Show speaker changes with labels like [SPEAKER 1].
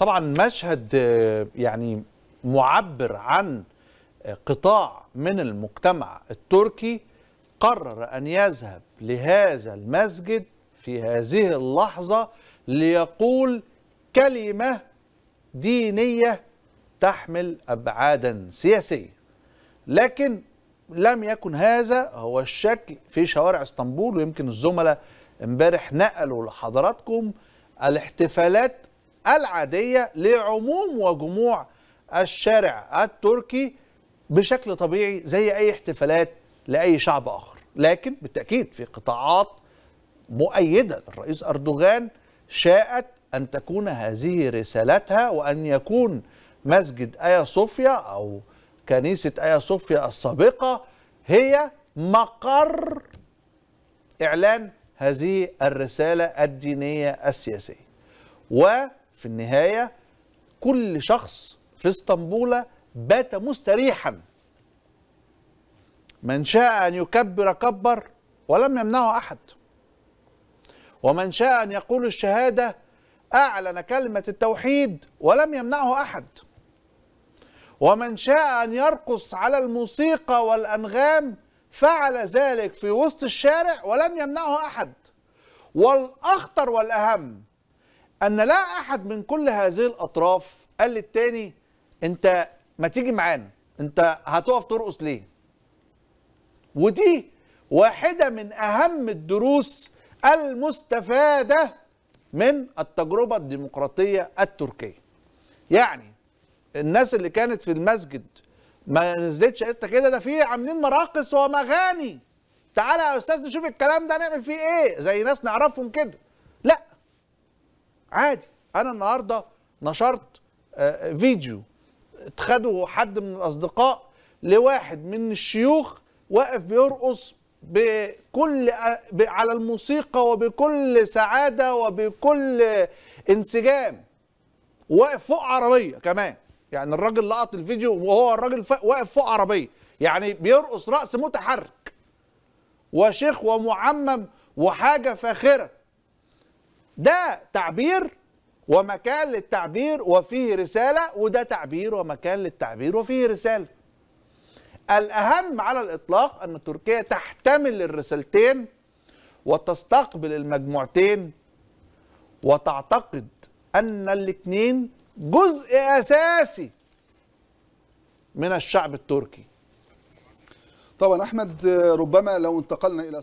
[SPEAKER 1] طبعا مشهد آه، يعني معبر عن آه، قطاع من المجتمع التركي قرر أن يذهب لهذا المسجد في هذه اللحظة ليقول كلمة دينية تحمل أبعادا سياسية لكن لم يكن هذا هو الشكل في شوارع اسطنبول ويمكن الزملاء امبارح نقلوا لحضراتكم الاحتفالات العادية لعموم وجموع الشارع التركي بشكل طبيعي زي أي احتفالات لأي شعب آخر لكن بالتأكيد في قطاعات مؤيدة الرئيس أردوغان شاءت أن تكون هذه رسالتها وأن يكون مسجد آيا صوفيا أو كنيسة آيا صوفيا السابقة هي مقر إعلان هذه الرسالة الدينية السياسية و في النهاية كل شخص في اسطنبول بات مستريحا من شاء أن يكبر كبر ولم يمنعه أحد ومن شاء أن يقول الشهادة أعلن كلمة التوحيد ولم يمنعه أحد ومن شاء أن يرقص على الموسيقى والأنغام فعل ذلك في وسط الشارع ولم يمنعه أحد والأخطر والأهم ان لا احد من كل هذه الاطراف قال للتاني انت ما تيجي معانا انت هتقف ترقص ليه ودي واحده من اهم الدروس المستفاده من التجربه الديمقراطيه التركيه يعني الناس اللي كانت في المسجد ما نزلتش قالت كده إيه ده في عاملين مراقص ومغاني تعالى يا استاذ نشوف الكلام ده نعمل فيه ايه زي ناس نعرفهم كده عادي انا النهارده نشرت آه، فيديو اتخده حد من الاصدقاء لواحد من الشيوخ واقف بيرقص بكل آه، على الموسيقى وبكل سعاده وبكل انسجام واقف فوق عربيه كمان يعني الراجل لقط الفيديو وهو الراجل واقف فوق عربيه يعني بيرقص رقص متحرك وشيخ ومعمم وحاجه فاخره ده تعبير ومكان للتعبير وفيه رسالة وده تعبير ومكان للتعبير وفيه رسالة الأهم على الإطلاق أن تركيا تحتمل الرسالتين وتستقبل المجموعتين وتعتقد أن الاثنين جزء أساسي من الشعب التركي طبعا أحمد ربما لو انتقلنا إلى